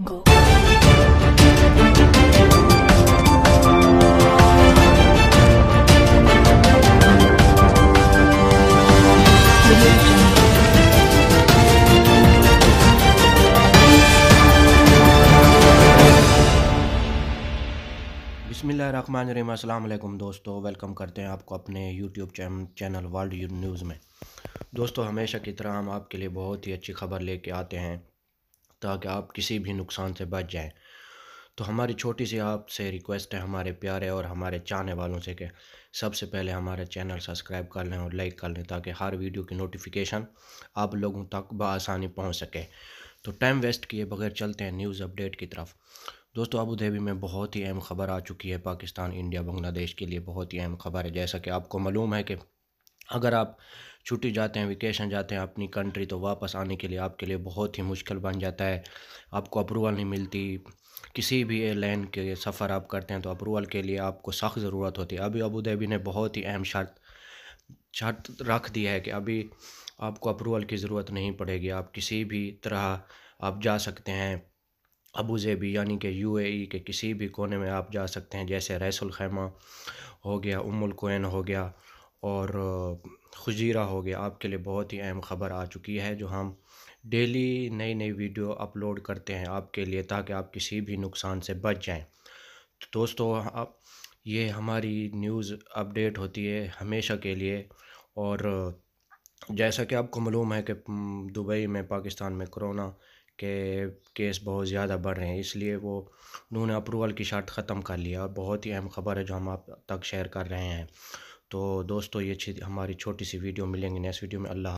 Go. बसमिलकुम दोस्तों welcome करते हैं आपको अपने यूट्यूब चैनल वर्ल्ड न्यूज़ में दोस्तों हमेशा की तरह हम आपके लिए बहुत ही अच्छी खबर लेके आते हैं ताकि आप किसी भी नुकसान से बच जाएं तो हमारी छोटी सी आपसे रिक्वेस्ट है हमारे प्यारे और हमारे चाहने वालों से कि सबसे पहले हमारे चैनल सब्सक्राइब कर लें और लाइक कर लें ताकि हर वीडियो की नोटिफिकेशन आप लोगों तक बसानी पहुँच सके तो टाइम वेस्ट किए बगैर चलते हैं न्यूज़ अपडेट की तरफ दोस्तों अबू धाबी में बहुत ही अहम खबर आ चुकी है पाकिस्तान इंडिया बांग्लादेश के लिए बहुत ही अहम खबर है जैसा कि आपको मालूम है कि अगर आप छुट्टी जाते हैं वेकेशन जाते हैं अपनी कंट्री तो वापस आने के लिए आपके लिए बहुत ही मुश्किल बन जाता है आपको अप्रूवल नहीं मिलती किसी भी एयरलाइन के सफ़र आप करते हैं तो अप्रूवल के लिए आपको सख्त ज़रूरत होती है अभी अबू धाबी ने बहुत ही अहम शर्त शर्त रख दी है कि अभी आपको अप्रूवल की ज़रूरत नहीं पड़ेगी आप किसी भी तरह आप जा सकते हैं अबू धाबी यानी कि यूएई e के किसी भी कोने में आप जा सकते हैं जैसे रैसुल खैमा हो गया उमुल कोयन हो गया और खुजीरा हो गया आपके लिए बहुत ही अहम ख़बर आ चुकी है जो हम डेली नई नई वीडियो अपलोड करते हैं आपके लिए ताकि आप किसी भी नुकसान से बच जाएं तो दोस्तों आप ये हमारी न्यूज़ अपडेट होती है हमेशा के लिए और जैसा कि आपको मालूम है कि दुबई में पाकिस्तान में कोरोना के केस बहुत ज़्यादा बढ़ रहे हैं इसलिए वो उन्होंने अप्रूवल की शर्त ख़त्म कर लिया और बहुत ही अहम ख़बर है जो हम आप तक शेयर कर रहे हैं तो दोस्तों ये हमारी छोटी सी वीडियो मिलेंगे नेक्स्ट वीडियो में अल्लाह